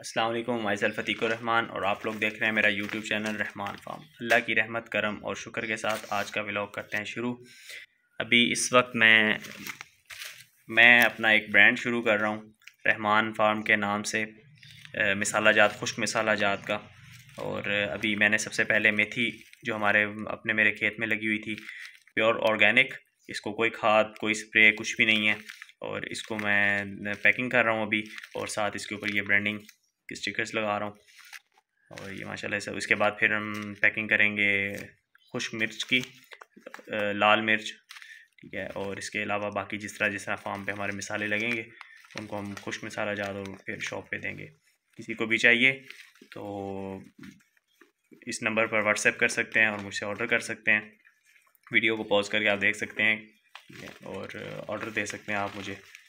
अस्सलाम वालेकुम माई रहमान और आप लोग देख रहे हैं मेरा यूट्यूब चैनल रहमान फार्म अल्लाह की रहमत करम और शुक्र के साथ आज का व्लॉग करते हैं शुरू अभी इस वक्त मैं मैं अपना एक ब्रांड शुरू कर रहा हूँ रहमान फार्म के नाम से मिसाला जात खुश्क मिसाला जात का और अभी मैंने सबसे पहले मेथी जो हमारे अपने मेरे खेत में लगी हुई थी प्योर ऑर्गेनिक इसको कोई खाद कोई स्प्रे कुछ भी नहीं है और इसको मैं पैकिंग कर रहा हूँ अभी और साथ इसके ऊपर ये ब्रांडिंग स्टिकर्स लगा रहा हूँ और ये माशाल्लाह सब इसके बाद फिर हम पैकिंग करेंगे खुश मिर्च की लाल मिर्च ठीक है और इसके अलावा बाकी जिस तरह जिस तरह फार्म पे हमारे मिसाले लगेंगे उनको हम खुश मिसाला जा और फिर शॉप पे देंगे किसी को भी चाहिए तो इस नंबर पर व्हाट्सएप कर सकते हैं और मुझसे ऑर्डर कर सकते हैं वीडियो को पॉज करके आप देख सकते हैं और ऑर्डर दे सकते हैं आप मुझे